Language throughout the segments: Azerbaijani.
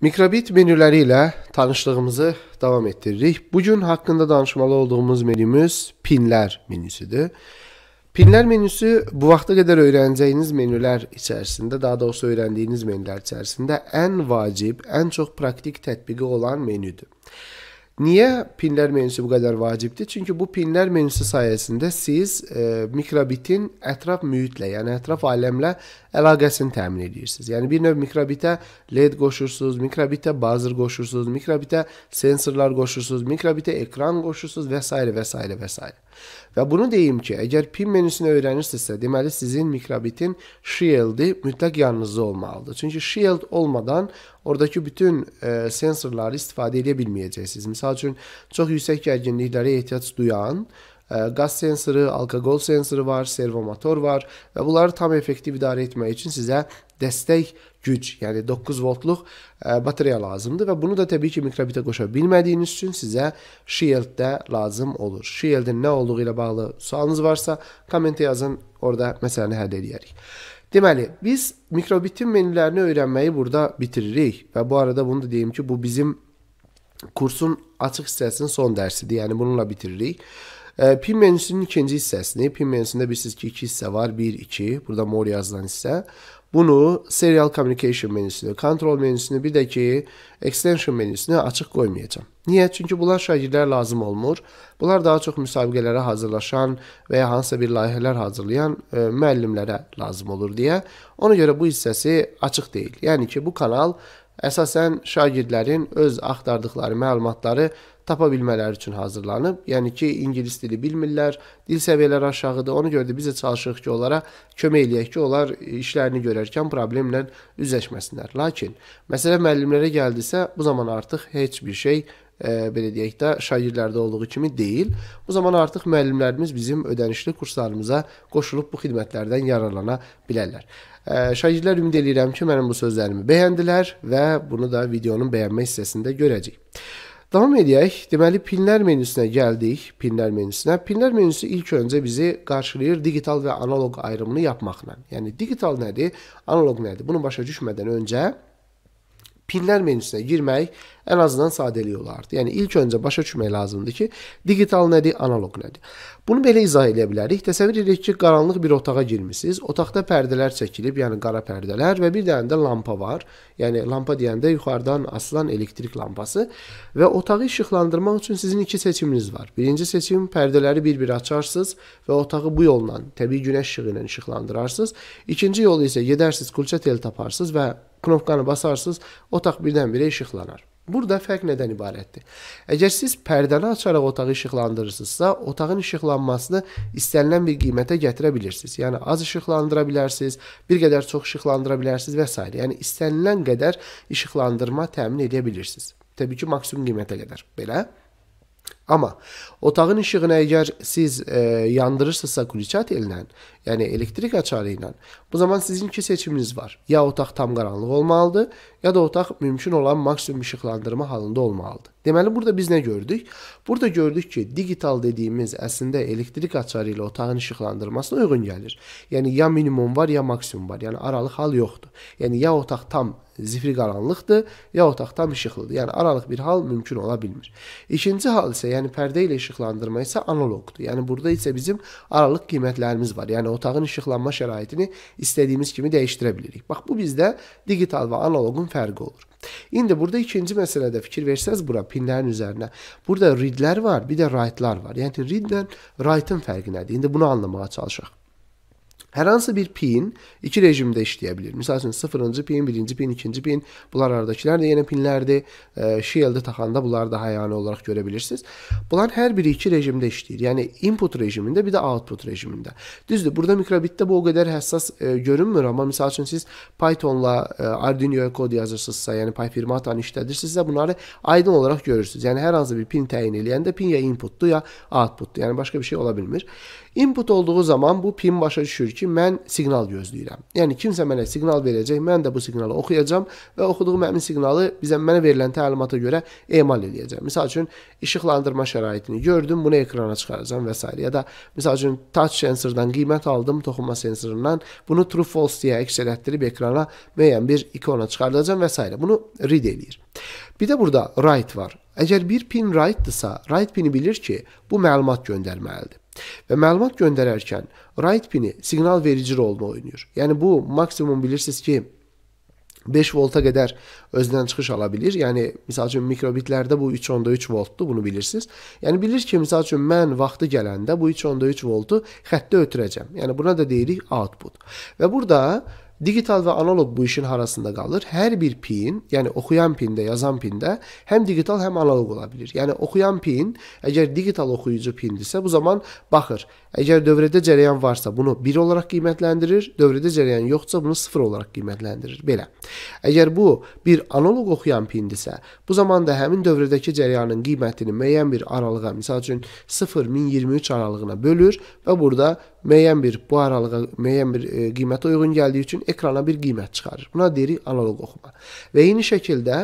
Mikrobit menüləri ilə tanışlığımızı davam etdiririk. Bu gün haqqında danışmalı olduğumuz menümüz pinlər menüsüdür. Pinlər menüsü bu vaxta qədər öyrənəcəyiniz menülər içərisində, daha doğrusu öyrəndiyiniz menülər içərisində ən vacib, ən çox praktik tətbiqi olan menüdür. Niyə pinlər menüsü bu qədər vacibdir? Çünki bu pinlər menüsü sayəsində siz e, mikrobitin ətraf mühitlə, yəni ətraf aləmlə əlaqəsini təmin edirsiniz. Yəni bir növ mikrobitə LED qoşursunuz, mikrobitə buzzer qoşursunuz, mikrobitə sensorlar qoşursunuz, mikrobitə ekran qoşursunuz və s. və s. və s. Və bunu deyim ki, əgər PIM menüsünü öyrənirsinizsə, deməli sizin mikrobitin shield-i mütləq yanınızda olmalıdır. Çünki shield olmadan oradakı bütün e, sensorları istifadə edə bilməyəcəksiniz. Məsəl üçün çox yüksək gərginliklərə ehtiyac duyan Qaz sensoru, alkoqol sensoru var, servomotor var və bunları tam effektiv idarə etmək üçün sizə dəstək güc, yəni 9 voltluq e, batareya lazımdır və bunu da təbii ki, mikrobitə qoşa bilmədiyiniz üçün sizə Shielddə lazım olur. Shieldin nə olduğu ilə bağlı sualınız varsa, kommentə yazın, orada məsələni həll edərik. Deməli, biz mikrobitin menülərini öyrənməyi burada bitiririk və bu arada bunu da deyim ki, bu bizim kursun açıq hissəsinin son dərsidir. Yəni bununla bitiririk. Pin menüsünün ikinci hissəsini, pin menüsündə bilirsiniz ki, iki hissə var, 1, 2, burada more yazılan hissə. Bunu serial communication menüsünü, control menüsünü, bir də ki, extension menüsünü açıq qoymayacam. Niyə? Çünki bunlar şagirdlər lazım olmur. Bunlar daha çox müsabiqələrə hazırlaşan və ya hansısa bir layihələr hazırlayan e, müəllimlərə lazım olur deyə. Ona görə bu hissəsi açıq deyil. Yəni ki, bu kanal əsasən şagirdlərin öz axtardıqları məlumatları tapa bilmələri üçün hazırlanıb. Yəni ki, ingilis dili bilmirlər, dil səviyyələri aşağıdır. Ona görə də biz də çalışırıq ki, onlara kömək eləyək ki, onlar işlərini görərkən problemlə üzləşməsinlər. Lakin məsələ müəllimlərə gəldisə, bu zaman artıq heç bir şey e, belə deyək də şagirdlərdə olduğu kimi deyil. Bu zaman artıq müəllimlərimiz bizim ödənişli kurslarımıza qoşulub bu xidmətlərdən yararlana bilərlər. E, şagirdlər ümid edirəm ki, mənim bu sözlərimi bəyəndilər və bunu da videonun bəyənmə hissəsində görəcəyik. Davam edək. Deməli pinlər menüsünə gəldik. Pinlər menüsünə. Pinlər menüsü ilk öncə bizi qarşılayır digital və analoq ayrımını yapmaqla. Yəni digital nədir, analoq nədir? Bunu başa düşmədən öncə pinlər menüsünə girmək ən azından sadəlik olardı. Yəni ilk öncə başa düşmək lazımdır ki, digital nədir, analoq nədir. Bunu belə izah edə bilərik. Təsəvvür edək ki, qaranlıq bir otağa girmisiniz. Otaqda pərdələr çəkilib, yəni qara pərdələr və bir dənə də lampa var. Yəni lampa deyəndə yuxarıdan asılan elektrik lampası və otağı işıqlandırmaq üçün sizin iki seçiminiz var. Birinci seçim pərdələri bir-bir açarsınız və otağı bu yolla, təbii günəş işığı ilə işıqlandırarsınız. İkinci yol isə gedərsiniz kulça tel taparsınız və knopkanı basarsınız, otaq birdən-birə işıqlanar. Burada fərq nədən ibarətdir? Əgər siz pərdəni açaraq otağı işıqlandırırsınızsa, otağın işıqlanmasını istənilən bir qiymətə gətirə bilirsiniz. Yəni az işıqlandıra bilərsiniz, bir qədər çox işıqlandıra bilərsiniz və s. Yəni istənilən qədər işıqlandırma təmin edə bilirsiniz. Təbii ki, maksimum qiymətə qədər. Belə Amma otağın işığını əgər siz e, yandırırsınızsa qliça tellə, yəni elektrik açarı ilə, bu zaman sizin iki seçiminiz var. Ya otaq tam qaranlıq olmalıdır, ya da otaq mümkün olan maksimum işıqlandırma halında olmalıdır. Deməli burada biz nə gördük? Burada gördük ki, digital dediyimiz əslində elektrik açarı ilə otağın işıqlandırmasına uyğun gəlir. Yəni ya minimum var, ya maksimum var. Yəni aralıq hal yoxdur. Yəni ya otaq tam zifiri qaranlıqdır, yaxud da tam işıqlıdır. Yəni aralıq bir hal mümkün ola bilmir. İkinci hal isə, yəni pərdə ilə işıqlandırma isə analoqdur. Yəni burada isə bizim aralıq qiymətlərimiz var. Yəni otağın işıqlanma şəraitini istədiyimiz kimi dəyişdirə bilirik. Bax bu bizdə digital və analoqun fərqi olur. İndi burada ikinci məsələdə fikir versəz bura pinlərin üzərinə. Burada readlər var, bir də write-lar var. Yəni readlə write-ın fərqi nədir? İndi bunu anlamağa çalışaq. Hər hansı bir pin iki rejimdə işləyə bilir. Məsəl üçün 0-cı pin, 1-ci pin, 2-ci pin, bunlar aradakılar da yenə pinlərdir. Shell-də taxanda bunları daha yəni olaraq görə bilirsiniz. Bunlar hər biri iki rejimdə işləyir. Yəni input rejimində, bir də output rejimində. Düzdür, burada mikrobitdə bu o qədər həssas e, görünmür, amma məsəl üçün siz Python-la e, Arduino-ya kod yazırsınızsa, yəni PyFirmata-nı işlədirsinizsə, bunları aydın olaraq görürsüz. Yəni hər hansı bir pin təyin eləyəndə pin ya inputdur, ya outputdur. Yəni başqa bir şey ola bilmir. Input olduğu zaman bu pin başa düşür ki, mən siqnal gözləyirəm. Yəni kimsə mənə siqnal verəcək, mən də bu siqnalı oxuyacam və oxuduğum həmin siqnalı bizə mənə verilən təlimata görə emal eləyəcəm. Məsəl üçün işıqlandırma şəraitini gördüm, bunu ekrana çıxaracam və s. ya da məsəl üçün touch sensordan qiymət aldım, toxunma sensorundan, bunu true false deyə əks etdirib ekrana müəyyən bir ikona çıxardacam və s. Bunu read eləyir. Bir də burada write var. Əgər bir pin write-dırsa, write pini bilir ki, bu məlumat göndərməlidir. Və məlumat göndərərkən right pini siqnal verici rolunu oynayır. Yəni bu maksimum bilirsiniz ki 5 volta qədər özdən çıxış ala bilir. Yəni məsəl üçün mikrobitlərdə bu 3.3 voltdur, bunu bilirsiniz. Yəni bilir ki, məsəl üçün mən vaxtı gələndə bu 3.3 voltu xəttə ötürəcəm. Yəni buna da deyirik output. Və burada Digital və analog bu işin arasında qalır. Hər bir pin, yəni oxuyan pində, yazan pində həm digital, həm analoq ola bilir. Yəni oxuyan pin, əgər digital oxuyucu pindirsə, bu zaman baxır. Əgər dövrədə cərəyan varsa, bunu 1 olaraq qiymətləndirir. Dövrədə cərəyan yoxsa bunu 0 olaraq qiymətləndirir. Belə. Əgər bu bir analoq oxuyan pindirsə, bu zaman da həmin dövrədəki cərəyanın qiymətini müəyyən bir aralığa, məsəl üçün 0-1023 aralığına bölür və burada müəyyən bir bu aralığa müəyyən bir e, qiymətə uyğun gəldiyi üçün ekrana bir qiymət çıxarır. Buna deyirik analoq oxuma. Və eyni şəkildə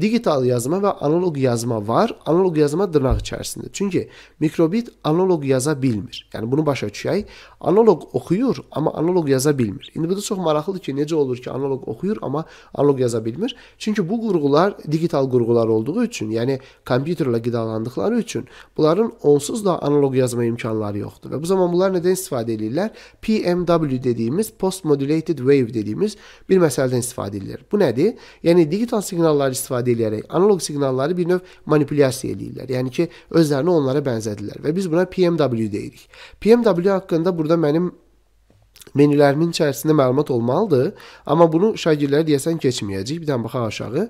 digital yazma və analoq yazma var. Analoq yazma dırnaq içərisində. Çünki mikrobit analoq yaza bilmir. Yəni bunu başa düşək. Analoq oxuyur, amma analoq yaza bilmir. İndi bu da çox maraqlıdır ki, necə olur ki, analoq oxuyur, amma analoq yaza bilmir? Çünki bu qurğular digital qurğular olduğu üçün, yəni kompüterlə qidalandıqları üçün bunların onsuz da analoq yazma imkanları yoxdur. Və bu zaman bunlar nədən istifadə edirlər? PMW dediyimiz post modulated wave dediyimiz bir məsələdən istifadə edirlər. Bu nədir? Yəni digital siqnalları istifadə istifadə edərək analoq siqnalları bir növ manipulyasiya eləyirlər. Yəni ki, özlərini onlara bənzədirlər və biz buna PMW deyirik. PMW haqqında burada mənim menülərimin içərisində məlumat olmalıdır, amma bunu şagirdlərə deyəsən keçməyəcək. Bir dən baxaq aşağı.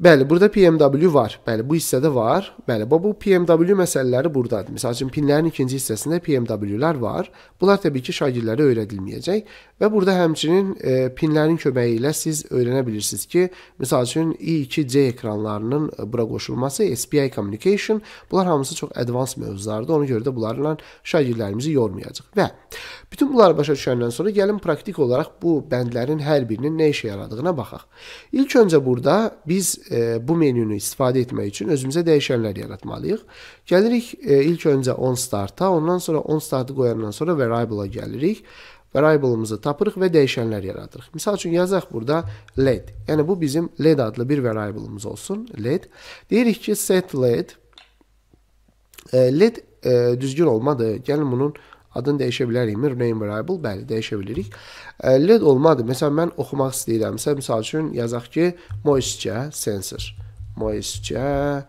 Bəli, burada PMW var. Bəli, bu hissədə var. Bəli, bu PMW məsələləri burdadır. Məsəl üçün pinlərin ikinci hissəsində PMW-lər var. Bunlar təbii ki, şagirdlərə öyrədilməyəcək və burada həmçinin e, pinlərin köməyi ilə siz öyrənə bilirsiniz ki, məsəl üçün i2C ekranlarının e, bura qoşulması, SPI communication, bunlar hamısı çox advanced mövzulardır. Ona görə də bunlarla şagirdlərimizi yormayacaq. Və bütün bunları başa düşəndən sonra gəlin praktik olaraq bu bəndlərin hər birinin nə işə yaradığına baxaq. İlk öncə burada biz e, bu menünü istifadə etmək üçün özümüzə dəyişənlər yaratmalıyıq. Gəlirik e, ilk öncə on starta, ondan sonra on startı qoyandan sonra variable-a gəlirik. Variable-ımızı tapırıq və dəyişənlər yaradırıq. Məsəl üçün yazaq burada led. Yəni bu bizim led adlı bir variable-ımız olsun, led. Deyirik ki set led. E, led e, düzgün olmadı. Gəlin bunun Adını dəyişə bilərikmi? Name variable, bəli, dəyişə bilirik. LED olmadı. Məsələn, mən oxumaq istəyirəmsə, misal üçün yazaq ki, moisture sensor. Moisture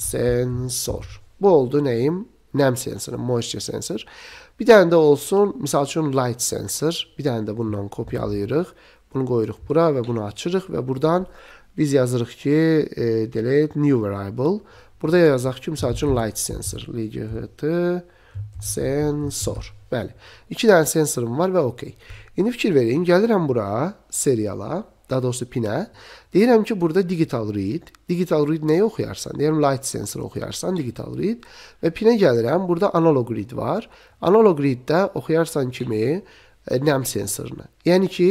sensor. Bu oldu nəyim? Nəm sensoru, moisture sensor. Bir dənə də olsun, misal üçün light sensor. Bir dənə də bununla kopyalayırıq. Bunu qoyuruq bura və bunu açırıq və buradan biz yazırıq ki, e, delete new variable. Burada yazaq ki, misal üçün light sensor. LGHT Sensor. Bəli. 2 dənə sensorum var və okey. İndi fikir verin, gəlirəm bura, seriala, daha doğrusu pinə. Deyirəm ki, burada digital read. Digital read nəyi oxuyarsan? Deyirəm light sensor oxuyarsan, digital read. Və pinə gəlirəm, burada analog read var. Analog read-də oxuyarsan kimi e, nəm sensorunu. Yəni ki,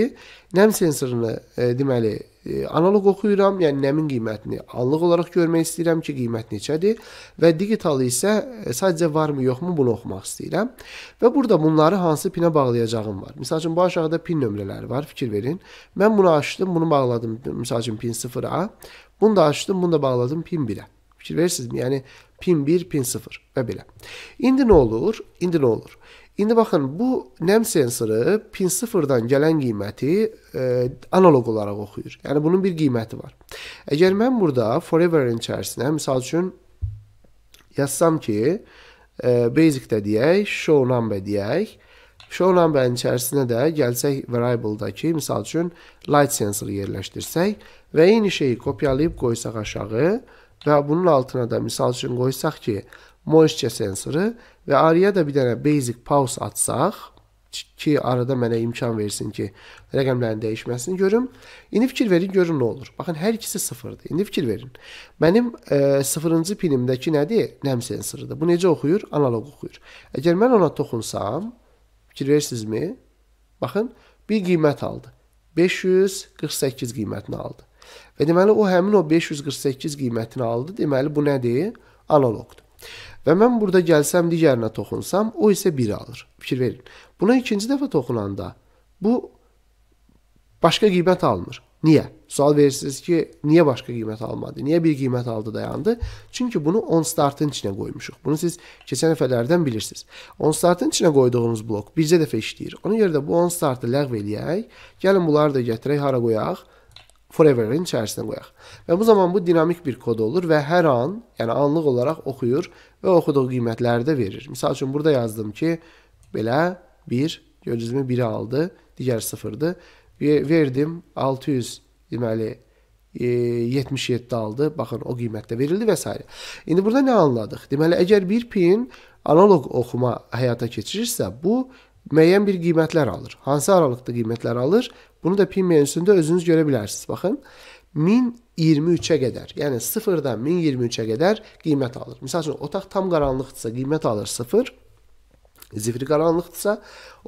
nəm sensorunu e, deməli E, analoq oxuyuram, yəni nəmin qiymətini anlıq olaraq görmək istəyirəm ki, qiymət neçədir və digitalı isə e, sadəcə varmı, yoxmu bunu oxumaq istəyirəm. Və burada bunları hansı pinə bağlayacağım var. Məsəl üçün bu aşağıda pin nömrələri var, fikir verin. Mən bunu açdım, bunu bağladım, məsəl üçün pin 0-a. Bunu da açdım, bunu da bağladım pin 1-ə. Fikir verirsinizmi? Yəni pin 1, pin 0 və belə. İndi nə olur? İndi nə olur? İndi baxın, bu nem sensoru pin 0-dan gələn qiyməti e, analoq olaraq oxuyur. Yəni bunun bir qiyməti var. Əgər mən burada forever-in içərisinə məsəl üçün yazsam ki, e, basic-də deyək, show number deyək, show number-ın içərisinə də gəlsək variable-dakı məsəl üçün light sensoru yerləşdirsək və eyni şeyi kopyalayıb qoysaq aşağı və bunun altına da məsəl üçün qoysaq ki, moisture sensoru və araya da bir dənə basic pause atsaq ki, arada mənə imkan versin ki, rəqəmlərin dəyişməsini görüm. İndi fikir verin, görün nə olur. Baxın, hər ikisi sıfırdır. İndi fikir verin. Mənim e, sıfırıncı pinimdəki nədir? Nəm sensorudur. Bu necə oxuyur? Analoq oxuyur. Əgər mən ona toxunsam, fikir verirsinizmi? Baxın, bir qiymət aldı. 548 qiymətini aldı. Və deməli o həmin o 548 qiymətini aldı. Deməli bu nədir? Analoqdur. Və mən burada gəlsəm digərinə toxunsam, o isə 1 alır. Fikir verin. Buna ikinci dəfə toxunanda bu başqa qiymət almır. Niyə? Sual verirsiniz ki, niyə başqa qiymət almadı? Niyə bir qiymət aldı dayandı? Çünki bunu on startın içinə qoymuşuq. Bunu siz keçən dəfələrdən bilirsiniz. On startın içinə qoyduğunuz blok bircə dəfə işləyir. Ona görə də bu on startı ləğv eləyək. Gəlin bunları da gətirək hara qoyaq? forever-in içərisinə qoyaq. Və bu zaman bu dinamik bir kod olur və hər an, yəni anlıq olaraq oxuyur və oxuduğu qiymətləri də verir. Məsəl üçün burada yazdım ki, belə 1 gördüyünüzmü 1-i aldı, digər 0-dı. Verdim 600 deməli 77 e, aldı. Baxın o qiymətdə verildi və s. İndi burada nə anladıq? Deməli əgər bir pin analoq oxuma həyata keçirirsə, bu müəyyən bir qiymətlər alır. Hansı aralıqda qiymətlər alır? Bunu da Pin menüsündə özünüz görə bilərsiniz. Baxın, 1023-ə qədər, yəni 0-dan 1023-ə qədər qiymət alır. Məsəl üçün otaq tam qaranlıqdırsa qiymət alır 0. Zifiri qaranlıqdırsa,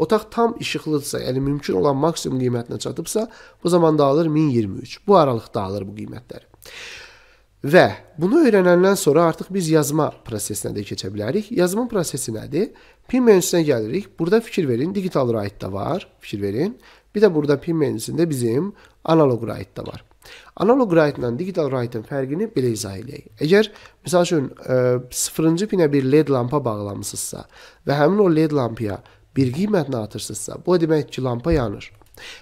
otaq tam işıqlıdırsa, yəni mümkün olan maksimum qiymətinə çatıbsa, bu zaman da alır 1023. Bu aralıqda alır bu qiymətləri. Və bunu öyrənəndən sonra artıq biz yazma prosesinə də keçə bilərik. Yazma prosesi nədir? Pin menüsünə gəlirik. Burada fikir verin, digital write da var. Fikir verin. Bir də burada pin menüsündə bizim analog write da var. Analog write ilə digital write-ın fərqini belə izah eləyək. Əgər məsəl üçün 0-cı e, pinə bir led lampa bağlamısınızsa və həmin o led lampaya bir qiymətini atırsınızsa, bu o deməkdir ki, lampa yanır.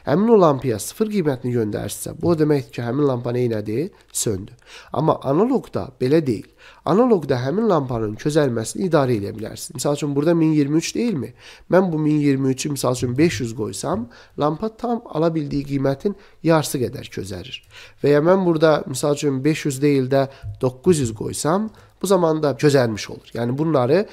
Həmin o lampaya sıfır qiymətini göndərirsə, bu o deməkdir ki, həmin lampa nədir? Söndü. Amma analoqda belə deyil. Analoqda həmin lampanın közəlməsini idarə edə bilərsiz. Məsəl üçün burada 1023 deyilmi? Mən bu 1023-ü məsəl üçün 500 qoysam, lampa tam ala bildiyi qiymətin yarısı qədər közərir. Və ya mən burada məsəl üçün 500 deyil də 900 qoysam, bu zaman da közərmiş olur. Yəni bunları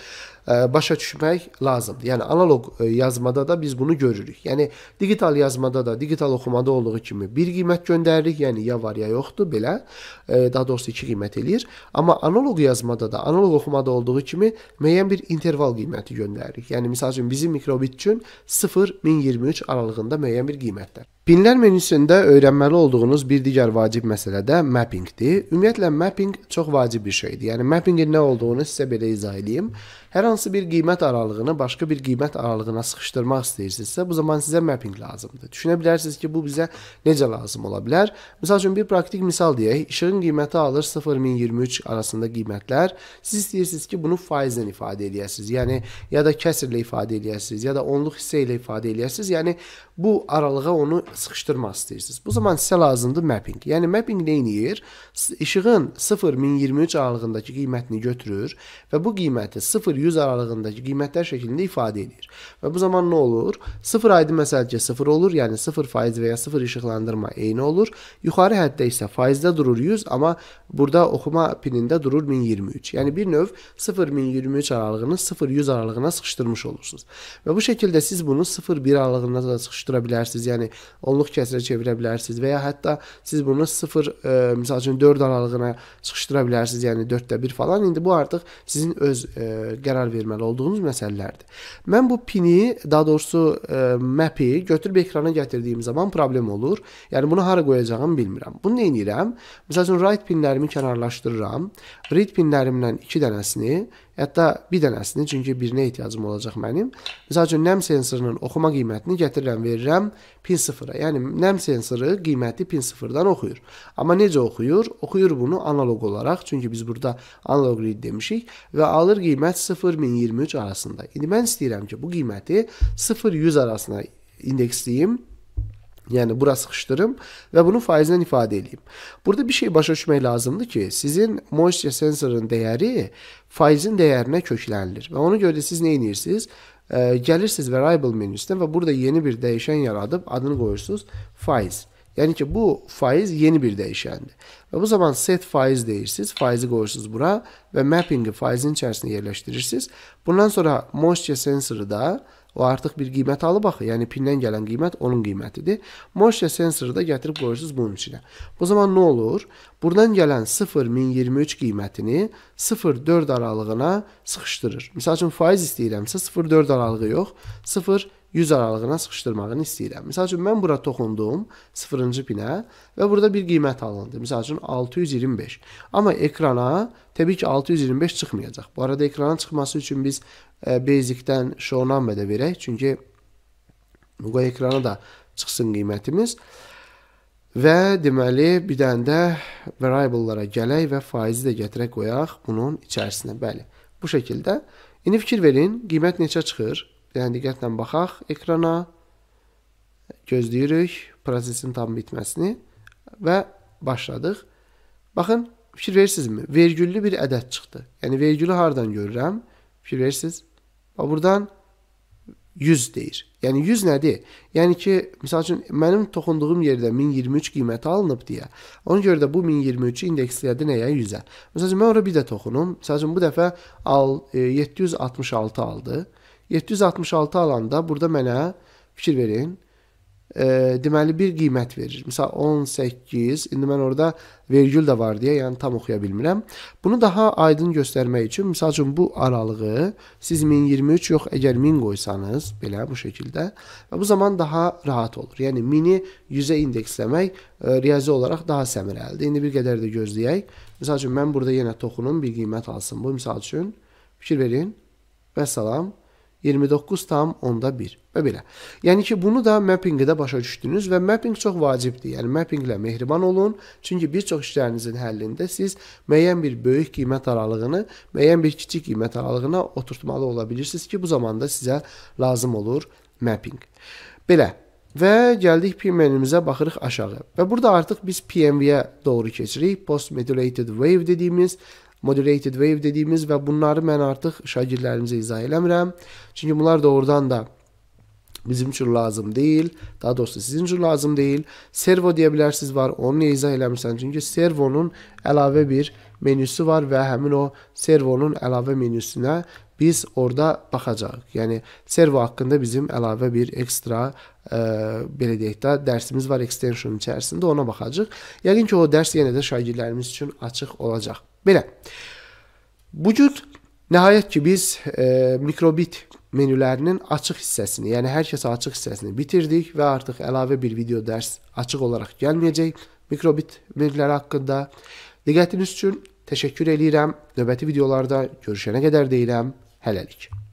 E, başa düşmək lazımdır. Yəni analoq e, yazmada da biz bunu görürük. Yəni digital yazmada da, digital oxumada olduğu kimi bir qiymət göndəririk, yəni ya var ya yoxdur belə. E, daha doğrusu iki qiymət eləyir. Amma analoq yazmada da, analoq oxumada olduğu kimi müəyyən bir interval qiyməti göndəririk. Yəni məsəl üçün bizim mikrobit üçün 0-1023 aralığında müəyyən bir qiymətdir. Pinlər menüsündə öyrənməli olduğunuz bir digər vacib məsələ də mappingdir. Ümumiyyətlə mapping çox vacib bir şeydir. Yəni mappingin nə olduğunu sizə belə izah edeyim. Hər hansı bir qiymət aralığını başqa bir qiymət aralığına sıxışdırmaq istəyirsinizsə, bu zaman sizə mapping lazımdır. Düşünə bilərsiniz ki, bu bizə necə lazım ola bilər? Məsəl üçün bir praktik misal deyək. İşığın qiyməti alır 0-1023 arasında qiymətlər. Siz istəyirsiniz ki, bunu faizlə ifadə edəsiniz. Yəni ya da kəsirlə ifadə edəsiniz, ya da onluq hissə ilə ifadə edəsiniz. Yəni bu aralığa onu sıxışdırmaq istəyirsiniz. Bu zaman sizə lazımdır mapping. Yəni mapping nə edir? İşığın 0-1023 aralığındakı qiymətini götürür və bu qiyməti 0-100 aralığındakı qiymətlər şəklində ifadə edir. Və bu zaman nə olur? 0 aydın məsəl ki 0 olur, yəni 0% və ya 0 işıqlandırma eyni olur. Yuxarı həddə isə faizdə durur 100, amma burada oxuma pinində durur 1023. Yəni bir növ 0-1023 aralığını 0-100 aralığına sıxışdırmış olursunuz. Və bu şəkildə siz bunu 0-1 aralığına da sıxışdırırsınız tutuşdura bilərsiniz. Yəni onluq kəsrə çevirə bilərsiniz və ya hətta siz bunu 0 e, məsəl üçün 4 aralığına çıxışdıra bilərsiniz. Yəni 4də 1 falan. İndi bu artıq sizin öz e, qərar verməli olduğunuz məsələlərdir. Mən bu pini, daha doğrusu e, map-i götürüb ekrana gətirdiyim zaman problem olur. Yəni bunu hara qoyacağımı bilmirəm. Bunu nə edirəm? Məsələn, right pinlərimi kənarlaşdırıram. Read pinlərimdən 2 dənəsini Hətta bir dənəsini, çünki birinə ehtiyacım olacaq mənim. Məsəl üçün nəm sensorunun oxuma qiymətini gətirirəm, verirəm verirəm pin 0-a. Yəni nəm sensoru qiyməti pin 0-dan oxuyur. Amma necə oxuyur? Oxuyur bunu analoq olaraq, çünki biz burada analoq read demişik və alır qiymət 0-1023 arasında. İndi mən istəyirəm ki, bu qiyməti 0-100 arasına indeksləyim. Yəni bura sıxışdırım və bunu faizlə ifadə edeyim. Burada bir şey başa düşmək lazımdır ki, sizin moisture sensorun dəyəri faizin dəyərinə köklənilir və ona görə də siz nə edirsiniz? E, gəlirsiniz variable menüsünə və burada yeni bir dəyişən yaradıb adını qoyursunuz faiz. Yəni ki, bu faiz yeni bir dəyişəndir. Və bu zaman set faiz deyirsiniz, faizi qoyursunuz bura və mappingi faizin içərisində yerləşdirirsiniz. Bundan sonra moisture sensoru da O artıq bir qiymət alıb axı. Yəni pindən gələn qiymət onun qiymətidir. Motion sensoru da gətirib qoyursunuz bunun içinə. Bu zaman nə olur? Buradan gələn 0023 qiymətini 04 aralığına sıxışdırır. Məsəl üçün faiz istəyirəmsə 04 aralığı yox, 0 100 aralığına sıxışdırmağını istəyirəm. Məsəl üçün mən bura toxundum 0-cı pinə və burada bir qiymət alındı. Məsəl üçün 625. Amma ekrana təbii ki 625 çıxmayacaq. Bu arada ekrana çıxması üçün biz e, basic-dən show number də verək. Çünki bu ekrana da çıxsın qiymətimiz. Və deməli bir dənə də variable-lara gələk və faizi də gətirək qoyaq bunun içərisinə. Bəli. Bu şəkildə. İndi fikir verin, qiymət neçə çıxır? Yəni diqqətlə baxaq ekrana. Gözləyirik prosesin tam bitməsini və başladıq. Baxın, fikir verirsinizmi? Vergüllü bir ədəd çıxdı. Yəni vergülü hardan görürəm? Fikir verirsiniz. Və buradan 100 deyir. Yəni 100 nədir? Yəni ki, məsəl üçün mənim toxunduğum yerdə 1023 qiyməti alınıb deyə. Ona görə də bu 1023-ü indekslədi nəyə? 100-ə. Məsələn mən ora bir də toxunum. Məsələn bu dəfə al 766 e, aldı. 766 alanda burada mənə fikir verin. E, deməli bir qiymət verir. Məsəl 18, indi mən orada vergül də var deyə, yəni tam oxuya bilmirəm. Bunu daha aydın göstərmək üçün, məsəl üçün bu aralığı siz 1023 yox, əgər 1000 qoysanız, belə bu şəkildə və bu zaman daha rahat olur. Yəni 1000-i 100-ə indeksləmək e, riyazi olaraq daha səmərəlidir. İndi bir qədər də gözləyək. Məsəl üçün mən burada yenə toxunum, bir qiymət alsın bu, məsəl üçün. Fikir verin. Və salam. 29,1 və belə. Yəni ki, bunu da mappingdə başa düşdünüz və mapping çox vacibdir. Yəni mappinglə mehriban olun, çünki bir çox işlərinizin həllində siz müəyyən bir böyük qiymət aralığını, müəyyən bir kiçik qiymət aralığına oturtmalı ola bilirsiniz ki, bu zamanda sizə lazım olur mapping. Belə Və gəldik PMN-imizə baxırıq aşağı. Və burada artıq biz PMV-yə doğru keçirik. Post Modulated Wave dediyimiz moderated wave dediyimiz və bunları mən artıq şagirdlərimizə izah eləmirəm. Çünki bunlar doğrudan da bizim üçün lazım deyil. Daha doğrusu sizin üçün lazım deyil. Servo deyə bilərsiniz var. Onu niyə izah eləmirsən? Çünki servonun əlavə bir menüsü var və həmin o servonun əlavə menüsünə biz orada baxacağıq. Yəni servo haqqında bizim əlavə bir ekstra ə, e, belə deyək də dərsimiz var extension içərisində ona baxacağıq. Yəqin ki o dərs yenə də şagirdlərimiz üçün açıq olacaq. Belə. Bu cür nəhayət ki biz e, mikrobit menülərinin açıq hissəsini, yəni hər kəsə açıq hissəsini bitirdik və artıq əlavə bir video dərs açıq olaraq gəlməyəcək mikrobit menüləri haqqında. Diqqətiniz üçün təşəkkür eləyirəm. Növbəti videolarda görüşənə qədər deyirəm. Hələlik.